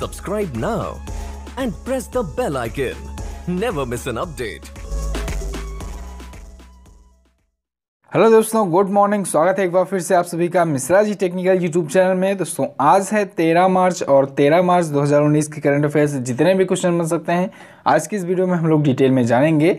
Subscribe now and press the bell icon. Never miss an update. Hello दोस्तों good morning स्वागत है एक बार फिर से आप सभी का Mishra ji technical YouTube channel में दोस्तों आज है 13 मार्च और 13 मार्च 2019 के करंट अफेयर्स जितने भी क्वेश्चन बन सकते हैं आज की इस वीडियो में हम लोग डिटेल में जानेंगे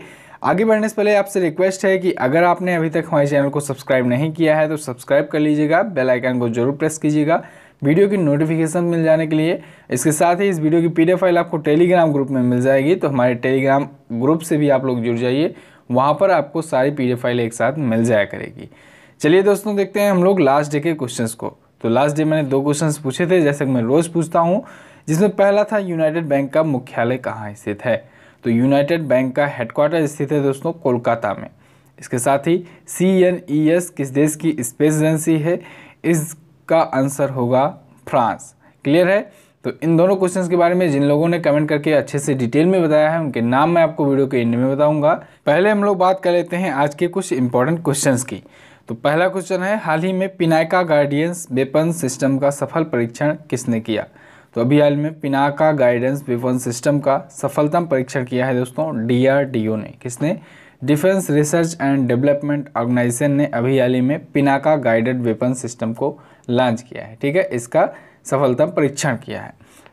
आगे बढ़ने से पहले आपसे रिक्वेस्ट है कि अगर आपने अभी तक हमारे चैनल को सब्सक्राइब नहीं किया है तो सब्सक्राइब कर लीजिएगा बेलाइकन को जरूर प्रेस कीजिएगा वीडियो की नोटिफिकेशन मिल जाने के लिए इसके साथ ही इस वीडियो की पीडीएफ फाइल आपको टेलीग्राम ग्रुप में मिल जाएगी तो हमारे टेलीग्राम ग्रुप से भी आप लोग जुड़ जाइए वहाँ पर आपको सारी पी फाइल एक साथ मिल जाया करेगी चलिए दोस्तों देखते हैं हम लोग लास्ट डे के क्वेश्चन को तो लास्ट डे मैंने दो क्वेश्चन पूछे थे जैसे कि मैं रोज़ पूछता हूँ जिसमें पहला था यूनाइटेड बैंक का मुख्यालय कहाँ स्थित है तो यूनाइटेड बैंक का हेडक्वार्टर स्थित है दोस्तों कोलकाता में इसके साथ ही सी एन ई एस किस देश की स्पेस एजेंसी है इस इसका आंसर होगा फ्रांस क्लियर है तो इन दोनों क्वेश्चंस के बारे में जिन लोगों ने कमेंट करके अच्छे से डिटेल में बताया है उनके नाम मैं आपको वीडियो के एंड में बताऊंगा पहले हम लोग बात कर लेते हैं आज के कुछ इंपॉर्टेंट क्वेश्चंस की तो पहला क्वेश्चन है हाल ही में पिनाका गाइडेंस वेपन सिस्टम का सफल परीक्षण किसने किया तो अभी हाल में पिनाका गाइडेंस वेपन सिस्टम का सफलतम परीक्षण किया है दोस्तों डी ने किसने defence research and development organisation ने अभी हाल ही में पिनाका गाइडेड वेपन सिस्टम को लॉन्च किया है ठीक है इसका सफलतम परीक्षण किया है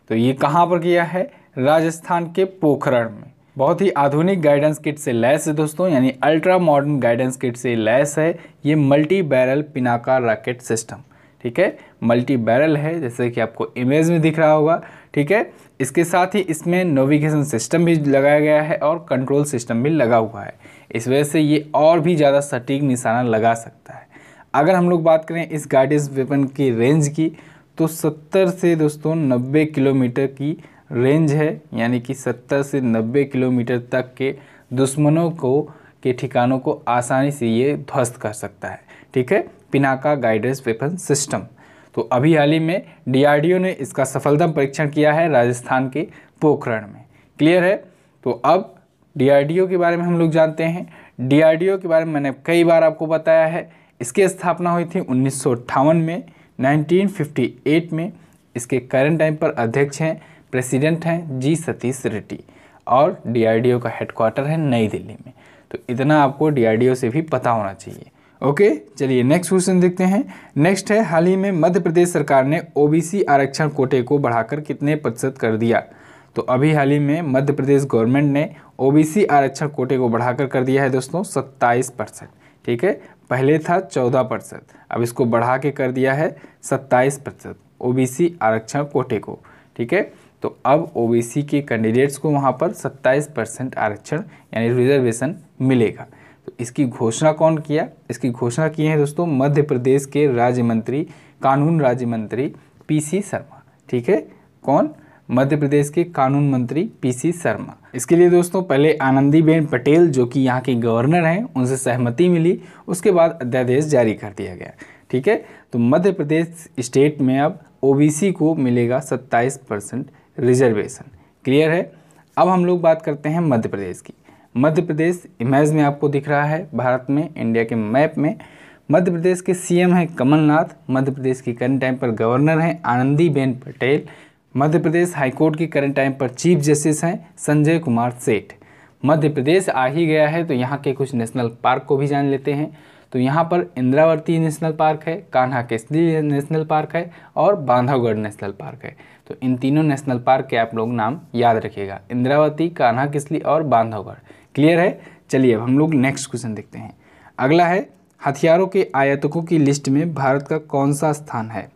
तो ये कहाँ पर किया है राजस्थान के पोखरण में बहुत ही आधुनिक गाइडेंस किट से लैस है दोस्तों यानी अल्ट्रा मॉडर्न गाइडेंस किट से लैस है ये multi barrel Pinaka rocket system ठीक है मल्टी बैरल है जैसे कि आपको इमेज में दिख रहा होगा ठीक है इसके साथ ही इसमें नोविगेशन सिस्टम भी लगाया गया है और कंट्रोल सिस्टम भी लगा हुआ है इस वजह से ये और भी ज़्यादा सटीक निशाना लगा सकता है अगर हम लोग बात करें इस गाइडेंस वेपन की रेंज की तो 70 से दोस्तों 90 किलोमीटर की रेंज है यानी कि 70 से 90 किलोमीटर तक के दुश्मनों को के ठिकानों को आसानी से ये ध्वस्त कर सकता है ठीक है पिनाका गाइडेंस वेपन सिस्टम तो अभी हाल ही में डीआरडीओ ने इसका सफलतम परीक्षण किया है राजस्थान के पोखरण में क्लियर है तो अब डीआरडीओ के बारे में हम लोग जानते हैं डीआरडीओ के बारे में मैंने कई बार आपको बताया है इसकी स्थापना हुई थी उन्नीस में 1958 में इसके करंट टाइम पर अध्यक्ष हैं प्रेसिडेंट हैं जी सतीश रेड्डी और डीआरडीओ का हेडक्वार्टर है नई दिल्ली में तो इतना आपको डीआरडीओ से भी पता होना चाहिए ओके चलिए नेक्स्ट क्वेश्चन देखते हैं नेक्स्ट है हाल ही में मध्य प्रदेश सरकार ने ओबीसी आरक्षण कोटे को बढ़ाकर कितने प्रतिशत कर दिया तो अभी हाल ही में मध्य प्रदेश गवर्नमेंट ने ओबीसी आरक्षण कोटे को बढ़ाकर कर दिया है दोस्तों सत्ताईस परसेंट ठीक है पहले था चौदह प्रतिशत अब इसको बढ़ा के कर दिया है सत्ताईस प्रतिशत ओ आरक्षण कोटे को ठीक है तो अब ओ के कैंडिडेट्स को वहाँ पर 27 परसेंट आरक्षण यानी रिजर्वेशन मिलेगा तो इसकी घोषणा कौन किया इसकी घोषणा किए हैं दोस्तों मध्य प्रदेश के राज्य मंत्री कानून राज्य मंत्री पी शर्मा ठीक है कौन मध्य प्रदेश के कानून मंत्री पीसी शर्मा इसके लिए दोस्तों पहले आनंदीबेन पटेल जो कि यहाँ के गवर्नर हैं उनसे सहमति मिली उसके बाद अध्यादेश जारी कर दिया गया ठीक है तो मध्य प्रदेश स्टेट में अब ओबीसी को मिलेगा 27 परसेंट रिजर्वेशन क्लियर है अब हम लोग बात करते हैं मध्य प्रदेश की मध्य प्रदेश इमेज में आपको दिख रहा है भारत में इंडिया के मैप में मध्य प्रदेश के सीएम हैं कमलनाथ मध्य प्रदेश के करंट टाइम पर गवर्नर हैं आनंदीबेन पटेल मध्य प्रदेश हाईकोर्ट के करंट टाइम पर चीफ जस्टिस हैं संजय कुमार सेठ मध्य प्रदेश आ ही गया है तो यहाँ के कुछ नेशनल पार्क को भी जान लेते हैं तो यहाँ पर इंद्रावती नेशनल पार्क है कान्हा केसरी नेशनल पार्क है और बांधवगढ़ नेशनल पार्क है तो इन तीनों नेशनल पार्क के आप लोग नाम याद रखिएगा इंद्रावती कान्हा किसली और बांधवगढ़ क्लियर है चलिए अब हम लोग नेक्स्ट क्वेश्चन देखते हैं अगला है हथियारों के आयातकों की लिस्ट में भारत का कौन सा स्थान है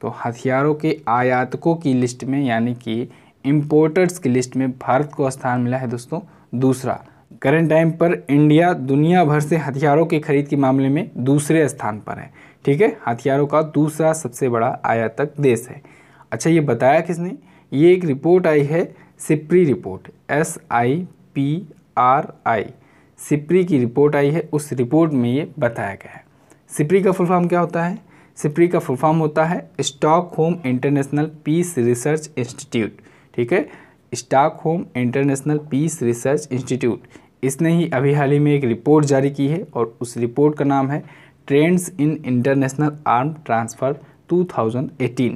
तो हथियारों के आयातकों की लिस्ट में यानी कि इम्पोर्टर्स की लिस्ट में भारत को स्थान मिला है दोस्तों दूसरा करंट टाइम पर इंडिया दुनिया भर से हथियारों की खरीद के मामले में दूसरे स्थान पर है ठीक है हथियारों का दूसरा सबसे बड़ा आयातक देश है अच्छा ये बताया किसने ये एक रिपोर्ट आई है SIPRI report S I P R I SIPRI की रिपोर्ट आई है उस रिपोर्ट में ये बताया गया है सिप्री का फुल फॉर्म क्या होता है सिप्री का फुल फॉर्म होता है Stockholm international peace research institute ठीक है Stockholm international peace research institute इसने ही अभी हाल ही में एक रिपोर्ट जारी की है और उस रिपोर्ट का नाम है trends in international arm transfer 2018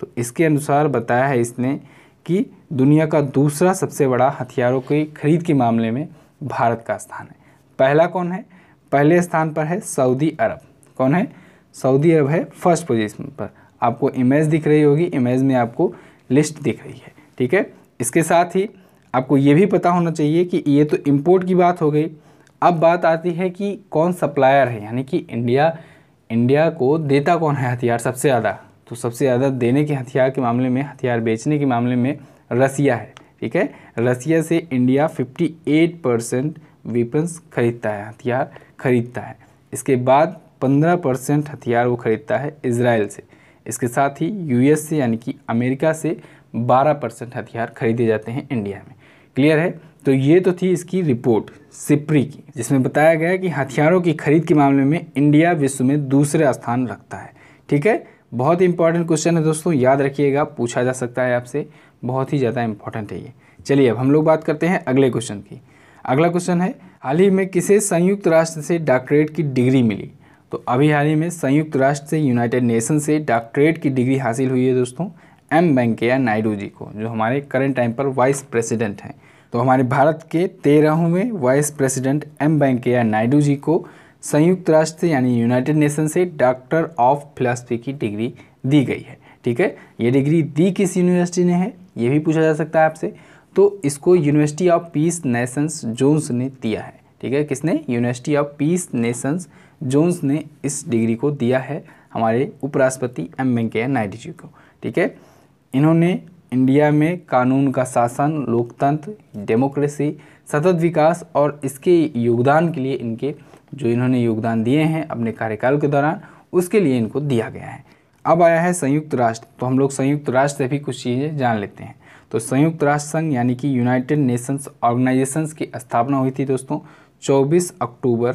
तो इसके अनुसार बताया है इसने कि दुनिया का दूसरा सबसे बड़ा हथियारों की खरीद के मामले में भारत का स्थान है पहला कौन है पहले स्थान पर है सऊदी अरब कौन है सऊदी अरब है फर्स्ट पोजीशन पर आपको इमेज दिख रही होगी इमेज में आपको लिस्ट दिख रही है ठीक है इसके साथ ही आपको ये भी पता होना चाहिए कि ये तो इम्पोर्ट की बात हो गई अब बात आती है कि कौन सप्लायर है यानी कि इंडिया इंडिया को देता कौन है हथियार सबसे ज़्यादा तो सबसे ज़्यादा देने के हथियार के मामले में हथियार बेचने के मामले में रसिया है ठीक है रसिया से इंडिया 58 परसेंट वीपन्स खरीदता है हथियार खरीदता है इसके बाद पंद्रह परसेंट हथियार वो ख़रीदता है इसराइल से इसके साथ ही यूएस से यानी कि अमेरिका से बारह परसेंट हथियार खरीदे जाते हैं इंडिया में क्लियर है तो ये तो थी इसकी रिपोर्ट सिप्री की जिसमें बताया गया कि हथियारों की खरीद के मामले में इंडिया विश्व में दूसरे स्थान रखता है ठीक है बहुत ही इंपॉर्टेंट क्वेश्चन है दोस्तों याद रखिएगा पूछा जा सकता है आपसे बहुत ही ज़्यादा इंपॉर्टेंट है ये चलिए अब हम लोग बात करते हैं अगले क्वेश्चन की अगला क्वेश्चन है हाल ही में किसे संयुक्त राष्ट्र से डॉक्टरेट की डिग्री मिली तो अभी हाल ही में संयुक्त राष्ट्र से यूनाइटेड नेशन से डॉक्टरेट की डिग्री हासिल हुई है दोस्तों एम वेंकैया नायडू जी को जो हमारे करंट टाइम पर वाइस प्रेसिडेंट हैं तो हमारे भारत के तेरहवें vice president M Venkaiah Naidu ji को संयुक्त राष्ट्र से यानी यूनाइटेड नेशन से डॉक्टर ऑफ फिलासफी की डिग्री दी गई है ठीक है ये डिग्री दी किस यूनिवर्सिटी ने है ये भी पूछा जा सकता है आपसे तो इसको university of peace nations Jones ने दिया है ठीक है किसने university of peace nations Jones ने इस डिग्री को दिया है हमारे उपराष्ट्रपति एम वेंकैया नायडू जी को ठीक है इन्होंने इंडिया में कानून का शासन लोकतंत्र डेमोक्रेसी सतत विकास और इसके योगदान के लिए इनके जो इन्होंने योगदान दिए हैं अपने कार्यकाल के दौरान उसके लिए इनको दिया गया है अब आया है संयुक्त राष्ट्र तो हम लोग संयुक्त राष्ट्र से भी कुछ चीज़ें जान लेते हैं तो संयुक्त राष्ट्र संघ यानी कि यूनाइटेड नेशंस ऑर्गेनाइजेशंस की स्थापना हुई थी दोस्तों 24 अक्टूबर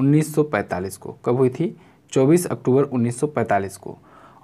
1945 को कब हुई थी 24 अक्टूबर 1945 को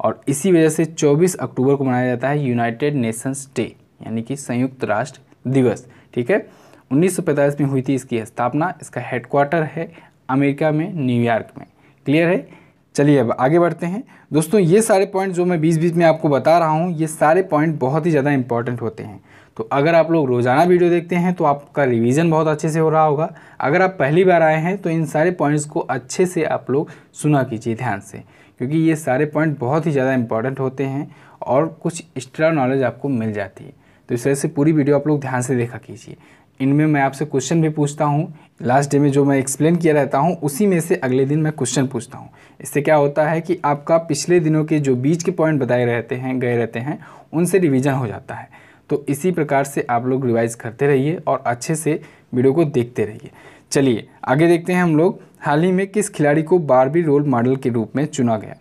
और इसी वजह से 24 अक्टूबर को मनाया जाता है यूनाइटेड नेशंस डे यानी कि संयुक्त राष्ट्र दिवस ठीक है 1945 में हुई थी इसकी स्थापना इसका हेडक्वार्टर है अमेरिका में न्यूयॉर्क में क्लियर है चलिए अब आगे बढ़ते हैं दोस्तों ये सारे पॉइंट जो मैं बीच बीच में आपको बता रहा हूँ ये सारे पॉइंट बहुत ही ज़्यादा इंपॉर्टेंट होते हैं तो अगर आप लोग रोज़ाना वीडियो देखते हैं तो आपका रिवीजन बहुत अच्छे से हो रहा होगा अगर आप पहली बार आए हैं तो इन सारे पॉइंट्स को अच्छे से आप लोग सुना कीजिए ध्यान से क्योंकि ये सारे पॉइंट बहुत ही ज़्यादा इंपॉर्टेंट होते हैं और कुछ एक्स्ट्रा नॉलेज आपको मिल जाती है तो इस तरह से पूरी वीडियो आप लोग ध्यान से देखा कीजिए इनमें मैं आपसे क्वेश्चन भी पूछता हूँ लास्ट डे में जो मैं एक्सप्लेन किया रहता हूँ उसी में से अगले दिन मैं क्वेश्चन पूछता हूँ इससे क्या होता है कि आपका पिछले दिनों के जो बीच के पॉइंट बताए रहते हैं गए रहते हैं उनसे रिविज़न हो जाता है तो इसी प्रकार से आप लोग रिवाइज करते रहिए और अच्छे से वीडियो को देखते रहिए चलिए आगे देखते हैं हम लोग हाल ही में किस खिलाड़ी को बारहवीं रोल मॉडल के रूप में चुना गया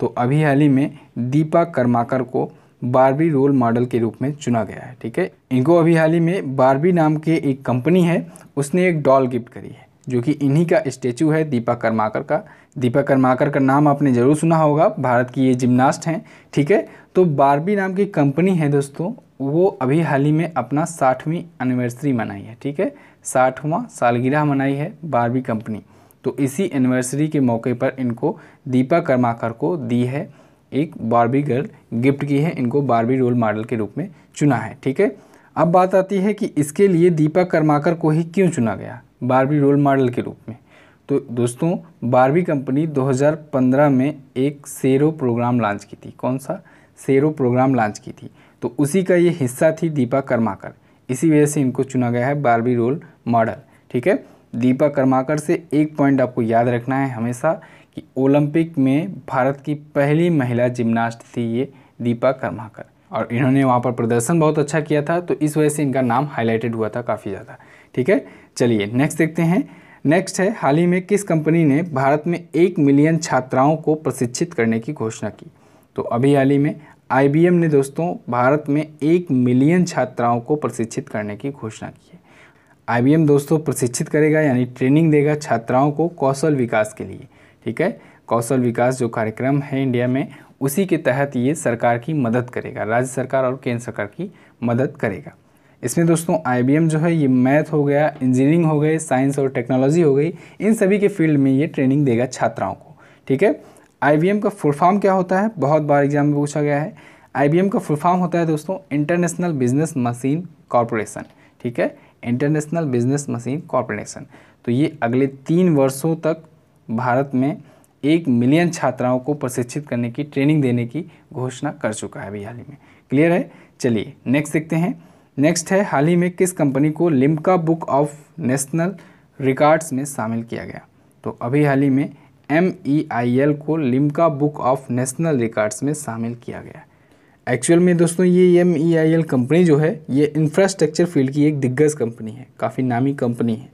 तो अभी हाल ही में दीपा कर्माकर को बारहवीं रोल मॉडल के रूप में चुना गया है ठीक है इनको अभी हाल ही में बारहवीं नाम के एक कंपनी है उसने एक डॉल गिफ्ट करी है जो कि इन्हीं का स्टेचू है दीपा कर्माकर का दीपा कर्माकर का नाम आपने ज़रूर सुना होगा भारत की ये जिम्नास्ट हैं ठीक है तो बारबी नाम की कंपनी है दोस्तों वो अभी हाल ही में अपना साठवीं एनिवर्सरी मनाई है ठीक है साठवां सालगिरह मनाई है बारहवीं कंपनी तो इसी एनिवर्सरी के मौके पर इनको दीपा कर्माकर को दी है एक बारबी गर्ल गिफ्ट की है इनको बारबी रोल मॉडल के रूप में चुना है ठीक है अब बात आती है कि इसके लिए दीपा कर्माकर को ही क्यों चुना गया बारबी रोल मॉडल के रूप में तो दोस्तों बारबी कंपनी 2015 में एक सेरो प्रोग्राम लॉन्च की थी कौन सा सेरो प्रोग्राम लॉन्च की थी तो उसी का ये हिस्सा थी दीपा कर्माकर इसी वजह से इनको चुना गया है बारबी रोल मॉडल ठीक है दीपा कर्माकर से एक पॉइंट आपको याद रखना है हमेशा कि ओलंपिक में भारत की पहली महिला जिम्नास्ट थी ये दीपा कर्माकर और इन्होंने वहाँ पर प्रदर्शन बहुत अच्छा किया था तो इस वजह से इनका नाम हाईलाइटेड हुआ था काफ़ी ज़्यादा ठीक है चलिए नेक्स्ट देखते हैं नेक्स्ट है हाल ही में किस कंपनी ने भारत में एक मिलियन छात्राओं को प्रशिक्षित करने की घोषणा की तो अभी हाल ही में आईबीएम ने दोस्तों भारत में एक मिलियन छात्राओं को प्रशिक्षित करने की घोषणा की है आईबीएम दोस्तों प्रशिक्षित करेगा यानी ट्रेनिंग देगा छात्राओं को कौशल विकास के लिए ठीक है कौशल विकास जो कार्यक्रम है इंडिया में उसी के तहत ये सरकार की मदद करेगा राज्य सरकार और केंद्र सरकार की मदद करेगा इसमें दोस्तों आई जो है ये मैथ हो गया इंजीनियरिंग हो गए साइंस और टेक्नोलॉजी हो गई इन सभी के फील्ड में ये ट्रेनिंग देगा छात्राओं को ठीक है आई का फुल फॉर्म क्या होता है बहुत बार एग्जाम में पूछा गया है आई का फुल फॉर्म होता है दोस्तों इंटरनेशनल बिजनेस मशीन कॉरपोरेशन ठीक है इंटरनेशनल बिजनेस मशीन कॉरपोरेशन तो ये अगले तीन वर्षों तक भारत में एक मिलियन छात्राओं को प्रशिक्षित करने की ट्रेनिंग देने की घोषणा कर चुका है अभी हाल ही में क्लियर है चलिए नेक्स्ट देखते हैं नेक्स्ट है हाल ही में किस कंपनी को Limca book of national records में शामिल किया गया तो अभी हाल ही में एम ई आई एल को Limca book of national records में शामिल किया गया एक्चुअल में दोस्तों ये M E I L company जो है ये इंफ्रास्ट्रक्चर फील्ड की एक दिग्गज कंपनी है काफ़ी नामी कंपनी है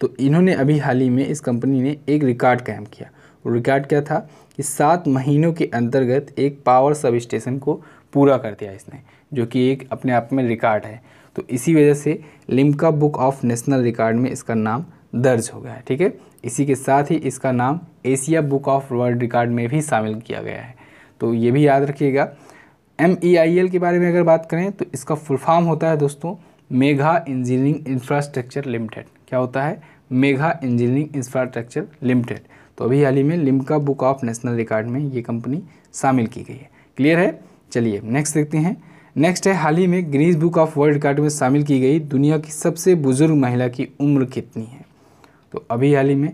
तो इन्होंने अभी हाल ही में इस कंपनी ने एक रिकॉर्ड कायम किया वो रिकॉर्ड क्या था कि सात महीनों के अंतर्गत एक पावर सब स्टेशन को पूरा कर दिया इसने जो कि एक अपने आप में रिकॉर्ड है तो इसी वजह से Limca book of national record में इसका नाम दर्ज हो गया है ठीक है इसी के साथ ही इसका नाम Asia book of world record में भी शामिल किया गया है तो ये भी याद रखिएगा एम ई आई एल के बारे में अगर बात करें तो इसका फुल फॉर्म होता है दोस्तों मेघा इंजीनियरिंग इंफ्रास्ट्रक्चर लिमिटेड क्या होता है मेघा इंजीनियरिंग इंफ्रास्ट्रक्चर लिमिटेड तो अभी हाल ही में Limca book of national record में ये कंपनी शामिल की गई है क्लियर है चलिए नेक्स्ट देखते हैं नेक्स्ट है हाल ही में Guinness book of world record में शामिल की गई दुनिया की सबसे बुजुर्ग महिला की उम्र कितनी है तो अभी हाल ही में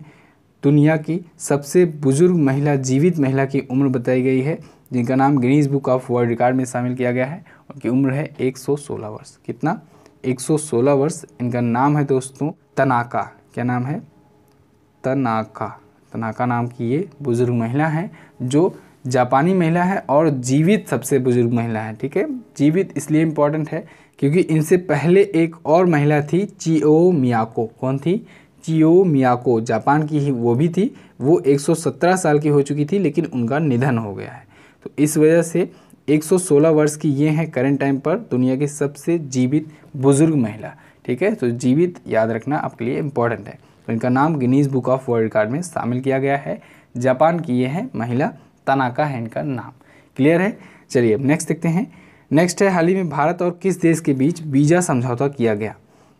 दुनिया की सबसे बुजुर्ग महिला जीवित महिला की उम्र बताई गई है जिनका नाम Guinness book of world record में शामिल किया गया है उनकी उम्र है 116 वर्ष कितना 116 वर्ष इनका नाम है दोस्तों तनाका क्या नाम है तनाका तनाका नाम की ये बुज़ुर्ग महिला हैं जो जापानी महिला है और जीवित सबसे बुज़ुर्ग महिला है ठीक है जीवित इसलिए इम्पॉर्टेंट है क्योंकि इनसे पहले एक और महिला थी चीओ मियाको कौन थी चियो मियाको जापान की ही वो भी थी वो 117 साल की हो चुकी थी लेकिन उनका निधन हो गया है तो इस वजह से 116 वर्ष की ये हैं करंट टाइम पर दुनिया की सबसे जीवित बुज़ुर्ग महिला ठीक है तो जीवित याद रखना आपके लिए इम्पॉर्टेंट है तो इनका नाम Guinness book of world record में शामिल किया गया है जापान की ये है महिला तनाका है इनका नाम क्लियर है चलिए अब नेक्स्ट देखते हैं नेक्स्ट है हाल ही में भारत और किस देश के बीच वीज़ा समझौता किया गया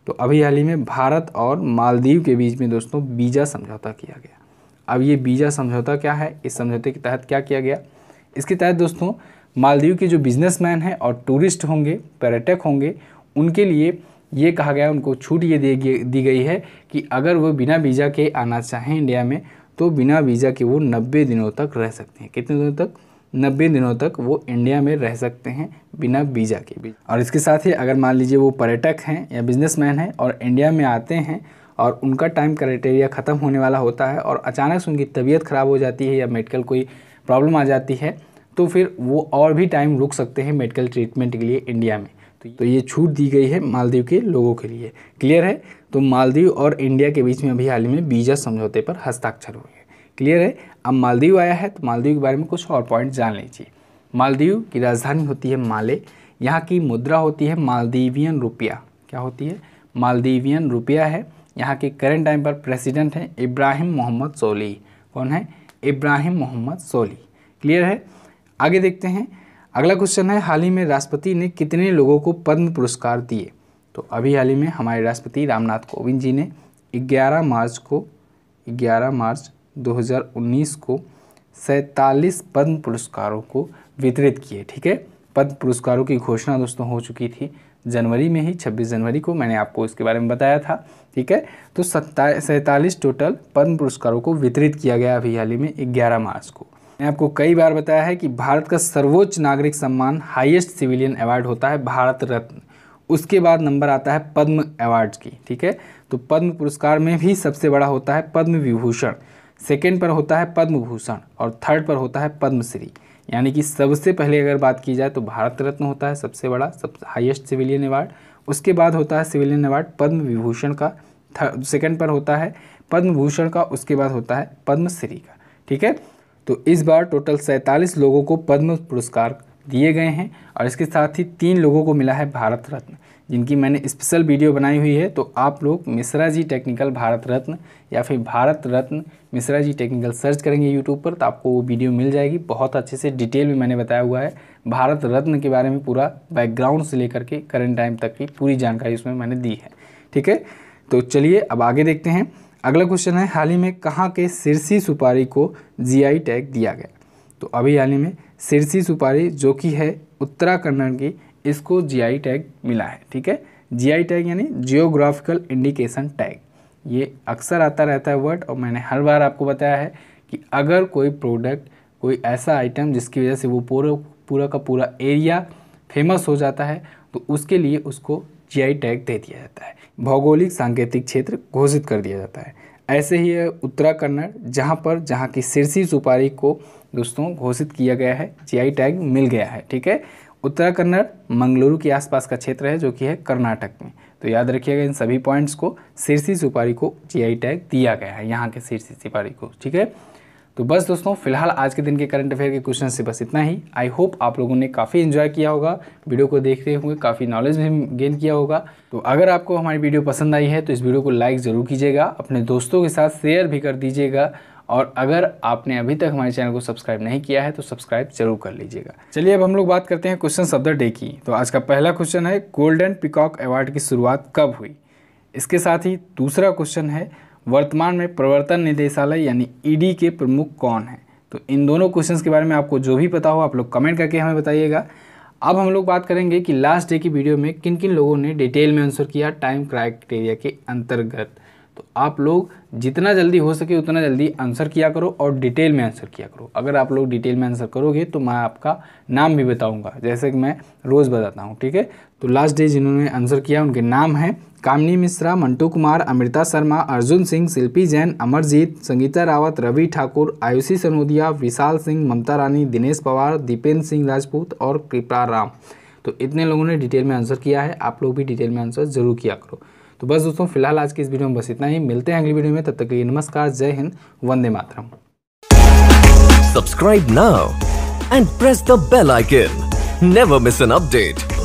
तो अभी हाल ही में भारत और मालदीव के बीच में दोस्तों बीजा समझौता किया गया अब ये बीजा समझौता क्या है इस समझौते के तहत क्या किया गया इसके तहत दोस्तों मालदीव के जो बिजनेसमैन हैं और टूरिस्ट होंगे पर्यटक होंगे उनके लिए ये कहा गया उनको छूट ये दे दी गई है कि अगर वो बिना वीज़ा के आना चाहें इंडिया में तो बिना वीज़ा के वो नब्बे दिनों तक रह सकते हैं कितने दिनों तक नब्बे दिनों तक वो इंडिया में रह सकते हैं बिना वीज़ा के भी और इसके साथ ही अगर मान लीजिए वो पर्यटक हैं या बिजनेसमैन हैं और इंडिया में आते हैं और उनका टाइम क्राइटेरिया ख़त्म होने वाला होता है और अचानक से उनकी तबीयत ख़राब हो जाती है या मेडिकल कोई प्रॉब्लम आ जाती है तो फिर वो और भी टाइम रुक सकते हैं मेडिकल ट्रीटमेंट के लिए इंडिया में तो ये छूट दी गई है मालदीव के लोगों के लिए क्लियर है तो मालदीव और इंडिया के बीच में अभी हाल ही में वीज़ा समझौते पर हस्ताक्षर हुए क्लियर है अब मालदीव आया है तो मालदीव के बारे में कुछ और पॉइंट जान लीजिए मालदीव की राजधानी होती है माले यहाँ की मुद्रा होती है मालदीवियन रुपया क्या होती है मालदीवियन रुपया है यहाँ के करंट टाइम पर प्रेसिडेंट हैं इब्राहिम मोहम्मद सोली कौन है इब्राहिम मोहम्मद सोली क्लियर है आगे देखते हैं अगला क्वेश्चन है हाल ही में राष्ट्रपति ने कितने लोगों को पद्म पुरस्कार दिए तो अभी हाल ही में हमारे राष्ट्रपति रामनाथ कोविंद जी ने 11 मार्च को 11 मार्च 2019 को सैतालीस पद्म पुरस्कारों को वितरित किए ठीक है पद्म पुरस्कारों की घोषणा दोस्तों हो चुकी थी जनवरी में ही 26 जनवरी को मैंने आपको इसके बारे में बताया था ठीक है तो सैंतालीस टोटल पद्म पुरस्कारों को वितरित किया गया अभी हाल ही में ग्यारह मार्च को मैंने आपको कई बार बताया है कि भारत का सर्वोच्च नागरिक सम्मान हाईएस्ट सिविलियन अवार्ड होता है भारत रत्न उसके बाद नंबर आता है पद्म अवार्ड की ठीक है तो पद्म पुरस्कार में भी सबसे बड़ा होता है पद्म विभूषण सेकेंड पर होता है पद्म भूषण और थर्ड पर होता है पद्मश्री यानी कि सबसे पहले अगर बात की जाए तो भारत रत्न होता है सबसे बड़ा सब हाइएस्ट सिविलियन अवार्ड उसके बाद होता है सिविलियन अवार्ड पद्म विभूषण का सेकंड पर होता है पद्म भूषण का उसके बाद होता है पद्मश्री का ठीक है तो इस बार टोटल सैंतालीस लोगों को पद्म पुरस्कार दिए गए हैं और इसके साथ ही तीन लोगों को मिला है भारत रत्न जिनकी मैंने स्पेशल वीडियो बनाई हुई है तो आप लोग मिश्रा जी टेक्निकल भारत रत्न या फिर भारत रत्न मिश्रा जी टेक्निकल सर्च करेंगे यूट्यूब पर तो आपको वो वीडियो मिल जाएगी बहुत अच्छे से डिटेल में मैंने बताया हुआ है भारत रत्न के बारे में पूरा बैकग्राउंड से लेकर के करंट टाइम तक की पूरी जानकारी उसमें मैंने दी है ठीक है तो चलिए अब आगे देखते हैं अगला क्वेश्चन है हाल ही में कहाँ के सिरसी सुपारी को जी टैग दिया गया तो अभी हाल ही में सिरसी सुपारी जो कि है उत्तराखंड की इसको जीआई टैग मिला है ठीक है जीआई टैग यानी जियोग्राफिकल इंडिकेशन टैग ये अक्सर आता रहता है वर्ड और मैंने हर बार आपको बताया है कि अगर कोई प्रोडक्ट कोई ऐसा आइटम जिसकी वजह से वो पूरा पूरा का पूरा एरिया फेमस हो जाता है तो उसके लिए उसको जीआई टैग दे दिया जाता है भौगोलिक सांकेतिक क्षेत्र घोषित कर दिया जाता है ऐसे ही है उत्तरा कन्नड़ जहाँ पर जहाँ की सिरसी सुपारी को दोस्तों घोषित किया गया है जीआई टैग मिल गया है ठीक है उत्तरा कन्नड़ मंगलुरु के आसपास का क्षेत्र है जो कि है कर्नाटक में तो याद रखिएगा इन सभी पॉइंट्स को सिरसी सुपारी को जी टैग दिया गया है यहाँ के सिरसी सुपारी को ठीक है तो बस दोस्तों फिलहाल आज के दिन के करंट अफेयर के क्वेश्चन से बस इतना ही आई होप आप लोगों ने काफ़ी इन्जॉय किया होगा वीडियो को देखते हुए काफ़ी नॉलेज भी गेन किया होगा तो अगर आपको हमारी वीडियो पसंद आई है तो इस वीडियो को लाइक ज़रूर कीजिएगा अपने दोस्तों के साथ शेयर भी कर दीजिएगा और अगर आपने अभी तक हमारे चैनल को सब्सक्राइब नहीं किया है तो सब्सक्राइब जरूर कर लीजिएगा चलिए अब हम लोग बात करते हैं क्वेश्चन ऑफ द डे की तो आज का पहला क्वेश्चन है गोल्डन पिकॉक अवार्ड की शुरुआत कब हुई इसके साथ ही दूसरा क्वेश्चन है वर्तमान में प्रवर्तन निदेशालय यानी ईडी e के प्रमुख कौन है तो इन दोनों क्वेश्चंस के बारे में आपको जो भी पता हो आप लोग कमेंट करके हमें बताइएगा अब हम लोग बात करेंगे कि लास्ट डे की वीडियो में किन किन लोगों ने डिटेल में आंसर किया टाइम क्राइटेरिया के अंतर्गत तो आप लोग जितना जल्दी हो सके उतना जल्दी आंसर किया करो और डिटेल में आंसर किया करो अगर आप लोग डिटेल में आंसर करोगे तो मैं आपका नाम भी बताऊंगा जैसे कि मैं रोज़ बताता हूँ ठीक है तो लास्ट डे जिन्होंने आंसर किया उनके नाम हैं कामनी मिश्रा मंटू कुमार अमृता शर्मा अर्जुन सिंह शिल्पी जैन अमरजीत संगीता रावत रवि ठाकुर आयुषी सनोदिया विशाल सिंह ममता रानी दिनेश पवार दीपेंद्र सिंह राजपूत और कृपा राम तो इतने लोगों ने डिटेल में आंसर किया है आप लोग भी डिटेल में आंसर ज़रूर किया करो तो बस दोस्तों फिलहाल आज की इस वीडियो में बस इतना ही मिलते हैं अगली वीडियो में तब तक के लिए नमस्कार जय हिंद वंदे मातरम subscribe now and press the bell icon never miss an update